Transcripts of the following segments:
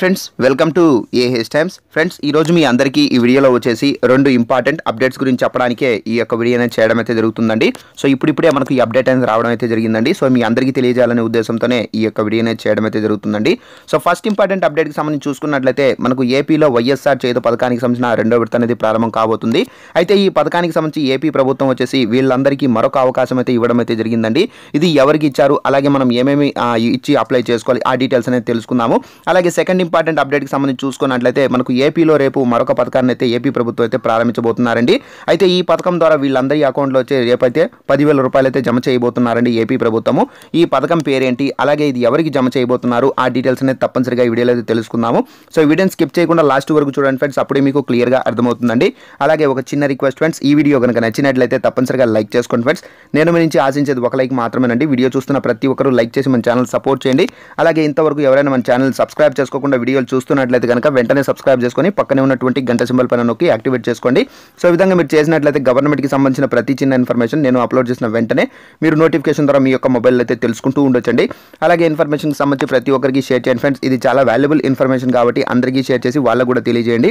friends welcome to హెస్ times friends ఈరోజు మీ అందరికీ ఈ వీడియోలో వచ్చేసి రెండు ఇంపార్టెంట్ అప్డేట్స్ గురించి చెప్పడానికే ఈ యొక్క వీడియో అనేది చేయడం అయితే జరుగుతుందండి సో ఇప్పుడిప్పుడే మనకు ఈ అప్డేట్ అనేది రావడం అయితే జరిగిందండి సో మీ అందరికీ తెలియజేయాలనే ఉద్దేశంతోనే ఈ యొక్క వీడియో అనేది చేయడం అయితే జరుగుతుందండి సో ఫస్ట్ ఇంపార్టెంట్ అప్డేట్కి సంబంధించి చూసుకున్నట్లయితే మనకు ఏపీలో వైఎస్ఆర్ చేత పథకానికి సంబంధించిన రెండో విడత అనేది ప్రారంభం కాబోతుంది అయితే ఈ పథకానికి సంబంధించి ఏపీ ప్రభుత్వం వచ్చేసి వీళ్ళందరికీ మరొక అవకాశం అయితే ఇవ్వడం అయితే జరిగిందండి ఇది ఎవరికి ఇచ్చారు అలాగే మనం ఏమేమి ఇచ్చి అప్లై చేసుకోవాలి ఆ డీటెయిల్స్ అనేది తెలుసుకుందాము అలాగే సెకండ్ ఇంపార్టెంట్ కి సంబంధించి చూసుకున్నట్లయితే మనకు ఏపీలో రేపు మరొక పథకాన్ని అయితే ఏపీ ప్రభుత్వం అయితే ప్రారంభించబోతున్నారండి అయితే ఈ పథకం ద్వారా వీళ్ళందరి అకౌంట్లో వచ్చి రేపైతే పదివేల రూపాయలు అయితే జమ చేయబోతున్నారండి ఏపీ ప్రభుత్వము ఈ పథకం పేరేంటి అలాగే ఇది ఎవరికి జమ చేయబోతున్నారు ఆ డీటెయిల్స్ అనేది తప్పనిసరిగా వీడియోలో అయితే తెలుసుకుందాము సో వీడియోని స్కిప్ చేయకుండా లాస్ట్ వరకు చూడండి ఫ్రెండ్స్ అప్పుడే మీకు క్లియర్గా అర్థమవుతుందండి అలాగే ఒక చిన్న రిక్వెస్ట్ ఫ్రెండ్స్ ఈ వీడియో కనుక నచ్చినట్లయితే తప్పనిసరిగా లైక్ చేసుకోండి ఫ్రెండ్స్ నేను మీ నుంచి ఆశించేది ఒక లైక్ మాత్రమేనండి వీడియో చూస్తున్న ప్రతి ఒక్కరూ లైక్ చేసి మన ఛానల్ సపోర్ట్ చేయండి అలాగే ఇంతవరకు ఎవరైనా మన ఛానల్ సబ్స్క్రైబ్ చేసుకోకుండా వీడియోలు చూస్తున్నట్లయితే కనుక వెంటనే సబ్స్క్రైబ్ చేసుకొని పక్కనే ఉన్నటువంటి గంట సింబల్ పైన నొక్కి యాక్టివేట్ చేసుకోండి సో విధంగా మీరు చేసినట్లయితే గవర్నమెంట్కి సంబంధించిన ప్రతి చిన్న ఇన్ఫర్మేషన్ నేను అప్లోడ్ చేసిన వెంటనే మీరు నోటిఫికేషన్ ద్వారా మీ యొక్క మొబైల్ అయితే తెలుసుకుంటూ ఉండొచ్చండి అలాగే ఇన్ఫర్మేషన్కి సంబంధించి ప్రతి ఒక్కరికి షేర్ చేయండి ఫ్రెండ్స్ ఇది చాలా వాల్యుబుల్ ఇన్ఫర్మేషన్ కాబట్టి అందరికీ షేర్ చేసి వాళ్ళకు కూడా తెలియజేయండి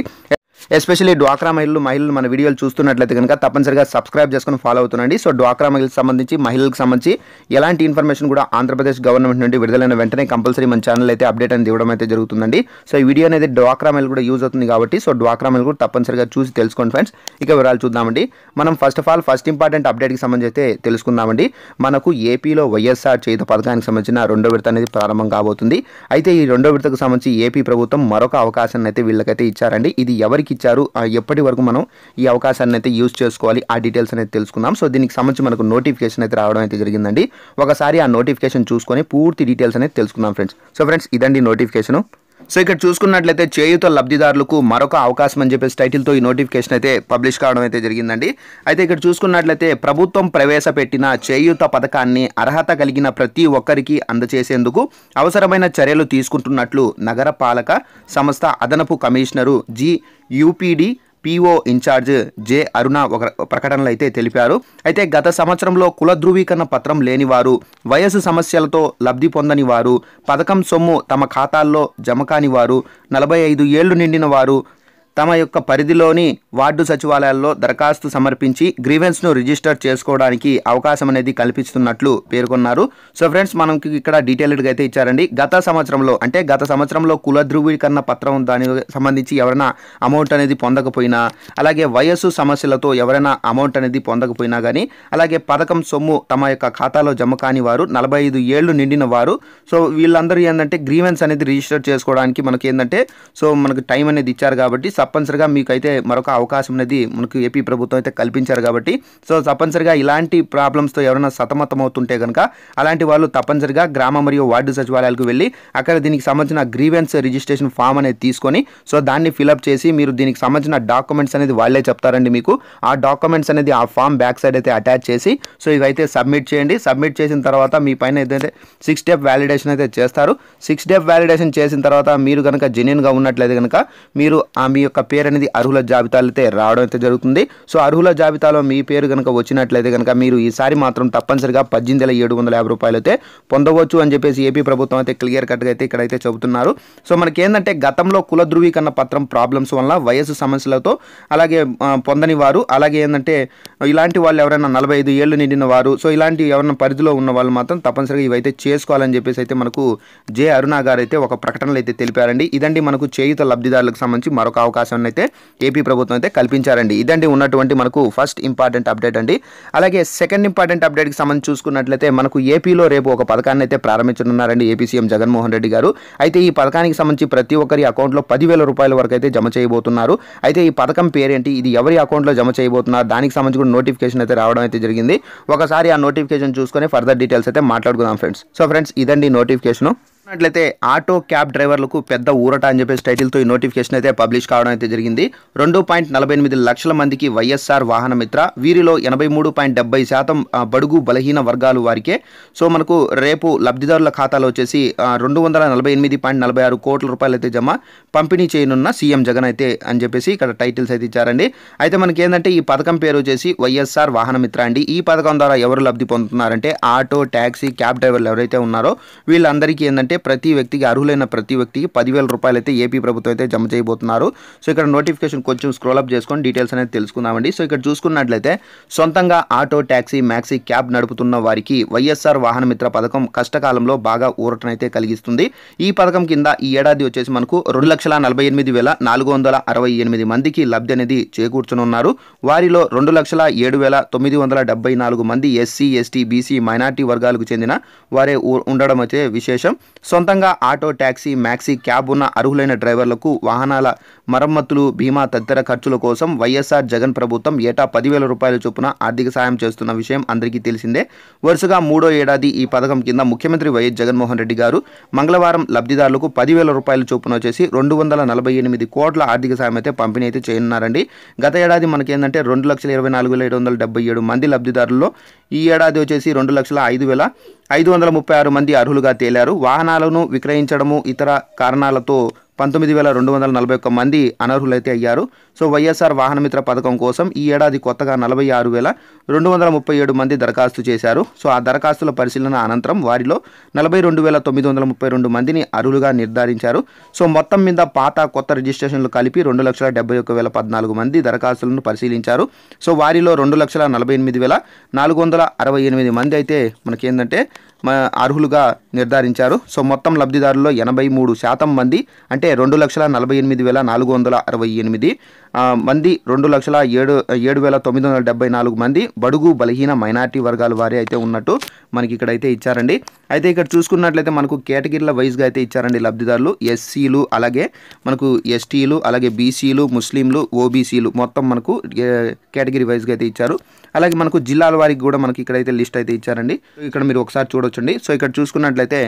ఎస్పెషల్లీ డ్వాక్రా మహిళలు మహిళలు మన వీడియోలు చూస్తున్నట్లయితే కనుక తప్పనిసరిగా సబ్స్క్రైబ్ చేసుకుని ఫాలో అవుతుందండి సో డ్వాక్రా మహిళలకు సంబంధించి మహిళలకు సంబంధించి ఎలాంటి ఇన్ఫర్మేషన్ కూడా ఆంధ్రప్రదేశ్ గవర్నమెంట్ నుండి విడుదలైన వెంటనే కంపల్సరీ మన ఛానల్ అయితే అప్డేట్ అనేది ఇవ్వడం అయితే జరుగుతుందండి సో ఈ వీడియో అనేది డ్వాక్రా మహిళ కూడా యూజ్ అవుతుంది కాబట్టి సో డ్వాక్రా మహిళ కూడా తప్పనిసరిగా చూసి తెలుసుకోండి ఫ్రెండ్స్ ఇక వివరాలు చూద్దామండి మనం first of all first important అప్డేట్కి సంబంధించి అయితే తెలుసుకుందామండి మనకు ఏపీలో వైఎస్ఆర్ చేత పథకానికి సంబంధించిన రెండో విడత అనేది ప్రారంభం కాబోతుంది అయితే ఈ రెండో విడతకు సంబంధించి ఏపీ ప్రభుత్వం మరొక అవకాశాన్ని అయితే వీళ్ళకైతే ఇచ్చారండి ఇది ఎవరికి ఇచ్చారు ఎప్పటి వరకు మనం ఈ అవకాశాన్ని అయితే యూజ్ చేసుకోవాలి ఆ డీటెయిల్స్ అనేది తెలుసుకుందాం సో దీనికి సంబంధించి మనకు నోటిఫికేషన్ అయితే రావడం అయితే జరిగిందండి ఒకసారి ఆ నోటిఫికేషన్ చూసుకొని పూర్తి డీటెయిల్స్ అనేది తెలుసుకుందాం ఫ్రెండ్స్ సో ఫ్రెండ్స్ ఇదండి నోటిఫికేషను సో ఇక్కడ చూసుకున్నట్లయితే చేయుత లబ్ధిదారులకు మరొక అవకాశం అని చెప్పేసి టైటిల్తో ఈ నోటిఫికేషన్ అయితే పబ్లిష్ కావడం అయితే జరిగిందండి అయితే ఇక్కడ చూసుకున్నట్లయితే ప్రభుత్వం ప్రవేశపెట్టిన చేయుత పథకాన్ని అర్హత కలిగిన ప్రతి ఒక్కరికి అందచేసేందుకు అవసరమైన చర్యలు తీసుకుంటున్నట్లు నగరపాలక సంస్థ అదనపు commissioner G UPD PO incharge J Aruna ఒక ప్రకటనలో అయితే తెలిపారు అయితే గత సంవత్సరంలో కుల ధృవీకరణ పత్రం లేనివారు వయసు సమస్యలతో లబ్ధి పొందని వారు పథకం సొమ్ము తమ ఖాతాల్లో జమ కాని వారు నలభై ఐదు ఏళ్లు నిండిన వారు తమ యొక్క పరిధిలోని వార్డు సచివాలయాల్లో దరఖాస్తు సమర్పించి గ్రీవెన్స్ను రిజిస్టర్ చేసుకోవడానికి అవకాశం అనేది కల్పిస్తున్నట్లు పేర్కొన్నారు సో ఫ్రెండ్స్ మనకి ఇక్కడ డీటెయిల్డ్గా అయితే ఇచ్చారండి గత సంవత్సరంలో అంటే గత సంవత్సరంలో కుల ధృవీకరణ పత్రం దానికి సంబంధించి ఎవరైనా అమౌంట్ అనేది పొందకపోయినా అలాగే వయస్సు సమస్యలతో ఎవరైనా అమౌంట్ అనేది పొందకపోయినా కానీ అలాగే పథకం సొమ్ము తమ యొక్క ఖాతాలో జమ కాని వారు నలభై ఐదు ఏళ్ళు నిండిన వారు సో వీళ్ళందరూ ఏంటంటే గ్రీవెన్స్ అనేది రిజిస్టర్ చేసుకోవడానికి మనకి ఏంటంటే సో మనకు టైం అనేది ఇచ్చారు కాబట్టి తప్పనిసరిగా మీకైతే మరొక అవకాశం అనేది మనకు ఏపీ ప్రభుత్వం అయితే కల్పించారు కాబట్టి సో తప్పనిసరిగా ఇలాంటి ప్రాబ్లమ్స్తో ఎవరైనా సతమతం అవుతుంటే కనుక అలాంటి వాళ్ళు తప్పనిసరిగా గ్రామ మరియు వార్డు సచివాలయాలకు వెళ్ళి అక్కడ దీనికి సంబంధించిన గ్రీవెన్స్ రిజిస్ట్రేషన్ ఫామ్ అనేది తీసుకొని సో దాన్ని ఫిలప్ చేసి మీరు దీనికి సంబంధించిన డాక్యుమెంట్స్ అనేది వాళ్ళే చెప్తారండి మీకు ఆ డాక్యుమెంట్స్ అనేది ఆ ఫామ్ బ్యాక్ సైడ్ అయితే అటాచ్ చేసి సో ఇవైతే సబ్మిట్ చేయండి సబ్మిట్ చేసిన తర్వాత మీ పైన ఏదైతే సిక్స్ డేప్ వ్యాలిడేషన్ అయితే చేస్తారు సిక్స్ స్టెప్ వ్యాలిడేషన్ చేసిన తర్వాత మీరు కనుక జెన్యున్గా ఉన్నట్లయితే కనుక మీరు ఆ మీ యొక్క యొక్క పేరు అనేది అర్హుల జాబితాలో అయితే రావడం అయితే జరుగుతుంది సో అర్హుల జాబితాలో మీ పేరు కనుక వచ్చినట్లయితే కనుక మీరు ఈసారి మాత్రం తప్పనిసరిగా పద్దెనిమిది వేల ఏడు వందల యాభై రూపాయలు అయితే పొందవచ్చు అని చెప్పేసి ఏపీ ప్రభుత్వం అయితే క్లియర్ కట్గా అయితే ఇక్కడైతే చెబుతున్నారు సో మనకి ఏంటంటే గతంలో కుల ధృవీకరణ పత్రం ప్రాబ్లమ్స్ వల్ల వయసు సమస్యలతో అలాగే పొందని వారు అలాగే ఏంటంటే ఇలాంటి వాళ్ళు ఎవరైనా నలభై ఐదు ఏళ్ళు నిండిన వారు సో ఇలాంటి ఎవరైనా పరిధిలో ఉన్న వాళ్ళు మాత్రం తప్పనిసరిగా ఇవైతే చేసుకోవాలని చెప్పేసి అయితే మనకు జే అరుణ గారు అయితే ఒక ప్రకటనలు అయితే తెలిపారండి ఇదండి మనకు చేయుత లబ్ధిదారులకు సంబంధించి మరొక అవకాశం అవకాశం అయితే ఏపీ ప్రభుత్వం అయితే కల్పించారండి ఇదండి ఉన్నటువంటి మనకు ఫస్ట్ ఇంపార్టెంట్ అప్డేట్ అండి అలాగే సెకండ్ ఇంపార్టెంట్ అప్డేట్కి సంబంధించి చూసుకున్నట్లయితే మనకు ఏపీలో రేపు ఒక పథకాన్ని అయితే ప్రారంభించనున్నారండి ఏపీ సీఎం జగన్మోహన్ రెడ్డి గారు అయితే ఈ పథకానికి సంబంధించి ప్రతి ఒక్కరి అకౌంట్లో పదివేల రూపాయల వరకు అయితే జమ చేయబోతున్నారు అయితే ఈ పథకం పేరేంటి ఇది ఎవరి అకౌంట్లో జమ చేయబోతున్నారు దానికి సంబంధించి కూడా నోటిఫికేషన్ అయితే రావడం అయితే జరిగింది ఒకసారి ఆ నోటిఫికేషన్ చూసుకొని ఫర్దర్ డీటెయిల్స్ అయితే మాట్లాడుకుందాం ఫ్రెండ్స్ సో ఫ్రెండ్స్ ఇదండి నోటిఫికేషన్ చూసినట్లయితే ఆటో క్యాబ్ డ్రైవర్లకు పెద్ద ఊరట అని చెప్పేసి టైటిల్తో ఈ నోటిఫికేషన్ అయితే పబ్లిష్ కావడం అయితే జరిగింది రెండు పాయింట్ నలభై ఎనిమిది లక్షల మందికి వైఎస్ఆర్ వాహన మిత్ర వీరిలో ఎనభై మూడు పాయింట్ డెబ్బై శాతం బడుగు బలహీన వర్గాలు వారికే సో మనకు రేపు లబ్ధిదారుల ఖాతాలో వచ్చేసి రెండు వందల నలభై ఎనిమిది పాయింట్ నలభై ఆరు కోట్ల రూపాయలు అయితే జమ పంపిణీ చేయనున్న సీఎం జగన్ అయితే అని చెప్పేసి ఇక్కడ టైటిల్స్ అయితే ఇచ్చారండి అయితే మనకి ఏంటంటే ఈ పథకం పేరు వచ్చేసి వైఎస్ఆర్ వాహన మిత్ర అండి ఈ పథకం ద్వారా ఎవరు లబ్ధి పొందుతున్నారంటే ఆటో ట్యాక్సీ క్యాబ్ డ్రైవర్లు ఎవరైతే ఉన్నారో వీళ్ళందరికీ ఏంటంటే ప్రతి వ్యక్తికి అర్హులైన ప్రతి వ్యక్తికి పదివేల రూపాయలు అయితే ఏపీ ప్రభుత్వం అయితే జమ చేయబోతున్నారు సో ఇక్కడ నోటిఫికేషన్ కొంచెం స్క్రోల్ అప్ చేసుకొని డీటెయిల్స్ అనేది తెలుసుకుందామండి సో ఇక్కడ చూసుకున్నట్లయితే సొంతంగా ఆటో ట్యాక్సీ మ్యాక్సీ క్యాబ్ నడుపుతున్న వారికి వైఎస్ఆర్ వాహనమిత్ర పథకం కష్టకాలంలో బాగా ఊరటనైతే కలిగిస్తుంది ఈ పథకం కింద ఈ ఏడాది వచ్చేసి మనకు రెండు లక్షల నలభై ఎనిమిది వేల నాలుగు వందల అరవై ఎనిమిది మందికి లబ్ధి అనేది చేకూర్చనున్నారు వారిలో రెండు లక్షల ఏడు వేల తొమ్మిది వందల డెబ్బై నాలుగు మంది ఎస్సీ ఎస్టీ బీసీ మైనార్టీ వర్గాలకు చెందిన వారే ఉండడం అయితే విశేషం సొంతంగా ఆటో ట్యాక్సీ మ్యాక్సీ క్యాబ్ ఉన్న అర్హులైన డ్రైవర్లకు వాహనాల మరమ్మతులు బీమా తదితర ఖర్చుల కోసం వైఎస్ఆర్ జగన్ ప్రభుత్వం ఏటా పదివేల రూపాయల చొప్పున ఆర్థిక సాయం చేస్తున్న విషయం అందరికీ తెలిసిందే వరుసగా మూడో ఏడాది ఈ పథకం కింద ముఖ్యమంత్రి వైఎస్ జగన్మోహన్ రెడ్డి గారు మంగళవారం లబ్ధిదారులకు పదివేల రూపాయల చొప్పున వచ్చేసి రెండు వందల నలభై ఎనిమిది కోట్ల ఆర్థిక సాయం అయితే పంపిణీ అయితే చేయనున్నారండి గత ఏడాది మనకేంటంటే రెండు లక్షల ఇరవై నాలుగు వేల ఏడు వందల డెబ్బై ఏడు మంది లబ్ధిదారుల్లో ఈ ఏడాది వచ్చేసి రెండు లక్షల ఐదు వేల ఐదు వందల ముప్పై ఆరు మంది అర్హులుగా తేలారు వాహనాలను విక్రయించడము ఇతర కారణాలతో పంతొమ్మిది వేల రెండు వందల నలభై ఒక్క మంది అనర్హులైతే అయ్యారు సో వైఎస్ఆర్ వాహనమిత్ర పథకం కోసం ఈ ఏడాది కొత్తగా నలభై ఆరు వేల రెండు వందల ముప్పై ఏడు మంది దరఖాస్తు చేశారు సో ఆ దరఖాస్తుల పరిశీలన అనంతరం వారిలో నలభై రెండు వేల తొమ్మిది వందల ముప్పై రెండు మందిని అరులుగా నిర్ధారించారు సో మొత్తం మీద పాత కొత్త రిజిస్ట్రేషన్లు కలిపి రెండు లక్షల డెబ్బై ఒక్క వేల పద్నాలుగు మంది దరఖాస్తులను పరిశీలించారు సో వారిలో రెండు లక్షల నలభై ఎనిమిది వేల నాలుగు వందల అరవై ఎనిమిది మంది అయితే మనకేంటంటే అర్హులుగా నిర్ధారించారు సో మొత్తం లబ్ధిదారుల్లో ఎనభై మూడు శాతం మంది అంటే రెండు లక్షల నలభై ఎనిమిది వేల నాలుగు వందల అరవై ఎనిమిది మంది రెండు లక్షల ఏడు ఏడు వేల తొమ్మిది వందల డెబ్బై నాలుగు మంది బడుగు బలహీన మైనార్టీ వర్గాల వారే అయితే ఉన్నట్టు మనకి ఇక్కడ అయితే ఇచ్చారండి అయితే ఇక్కడ చూసుకున్నట్లయితే మనకు కేటగిరీల వైజ్గా అయితే ఇచ్చారండి లబ్ధిదారులు ఎస్సీలు అలాగే మనకు ఎస్టీలు అలాగే బీసీలు ముస్లింలు ఓబీసీలు మొత్తం మనకు కేటగిరీ వైజ్గా అయితే ఇచ్చారు అలాగే మనకు జిల్లాల వారికి కూడా మనకి ఇక్కడైతే లిస్ట్ అయితే ఇచ్చారండి ఇక్కడ మీరు ఒకసారి చూడొచ్చండి సో ఇక్కడ చూసుకున్నట్లయితే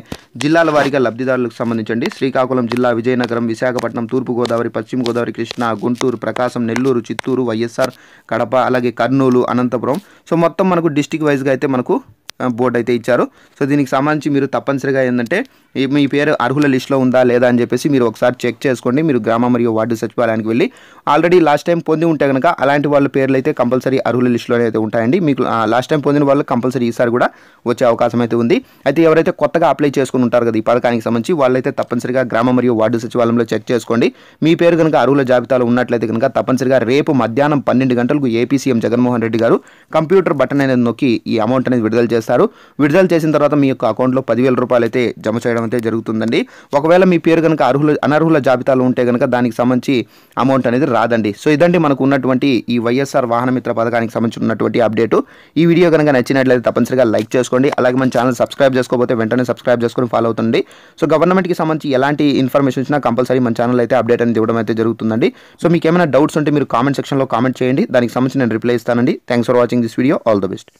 జిల్లాల వారిగా లబ్ధిదారులకు సంబంధించండి శ్రీకాకుళం జిల్లా విజయనగరం విశాఖపట్నం తూర్పుగోదావరి పశ్చిమ గోదావరి కృష్ణా గుంటూరు ప్రకాశం నెల్లూరు చిత్తూరు వైఎస్ఆర్ కడప అలాగే కర్నూలు అనంతపురం సో మొత్తం మనకు డిస్టిక్ వైజ్గా అయితే మనకు బోర్డు అయితే ఇచ్చారు సో దీనికి సంబంధించి మీరు తప్పనిసరిగా ఏంటంటే మీ పేరు అర్హుల లిస్టులో ఉందా లేదా అని చెప్పేసి మీరు ఒకసారి చెక్ చేసుకోండి మీరు గ్రామ మరియు వార్డు సచివాలయానికి వెళ్ళి ఆల్రెడీ లాస్ట్ టైం పొంది ఉంటే కనుక అలాంటి వాళ్ళ పేర్లు అయితే కంపల్సరీ అర్హుల లిస్టులోనే అయితే ఉంటాయండి మీకు లాస్ట్ టైం పొందిన వాళ్ళు కంపల్సరీ ఈసారి కూడా వచ్చే అవకాశం అయితే ఉంది అయితే ఎవరైతే కొత్తగా అప్లై చేసుకుని ఉంటారు కదా ఈ పథకానికి సంబంధించి వాళ్ళైతే తప్పనిసరిగా గ్రామ మరియు వార్డు సచివాలయంలో చెక్ చేసుకోండి మీ పేరు కనుక అర్హుల జాబితాలో ఉన్నట్లయితే కనుక తప్పనిసరిగా రేపు మధ్యాహ్నం పన్నెండు గంటలకు ఏపీ సీఎం జగన్మోహన్ రెడ్డి గారు కంప్యూటర్ బటన్ అనేది నొక్కి ఈ అమౌంట్ అనేది విడుదల చేస్తారు చేస్తారు విడుదల చేసిన తర్వాత మీ యొక్క అకౌంట్లో పదివేల రూపాయలు అయితే జమ చేయడం అయితే జరుగుతుందండి ఒకవేళ మీ పేరు కనుక అర్హుల అనర్హుల జాబితాలో ఉంటే కనుక దానికి సంబంధించి అమౌంట్ అనేది రాదండి సో ఇదండి మనకు ఉన్నటువంటి ఈ వైఎస్ఆర్ వాహనమిత్ర పథకానికి సంబంధించి ఉన్నటువంటి అప్డేట్ ఈ వీడియో కనుక నచ్చినట్లయితే తప్పనిసరిగా లైక్ చేసుకోండి అలాగే మన ఛానల్ సబ్స్క్రైబ్ చేసుకోకపోతే వెంటనే సబ్స్క్రైబ్ చేసుకొని ఫాలో అవుతుంది సో గవర్నమెంట్కి సంబంధించి ఎలాంటి ఇన్ఫర్మేషన్ ఇచ్చినా కంపల్సరీ మన ఛానల్ అయితే అప్డేట్ అనేది ఇవ్వడం అయితే జరుగుతుందండి సో మీకు ఏమైనా డౌట్స్ ఉంటే మీరు కామెంట్ సెక్షన్లో కామెంట్ చేయండి దానికి సంబంధించి నేను రిప్లై ఇస్తానండి thanks for watching this video all the best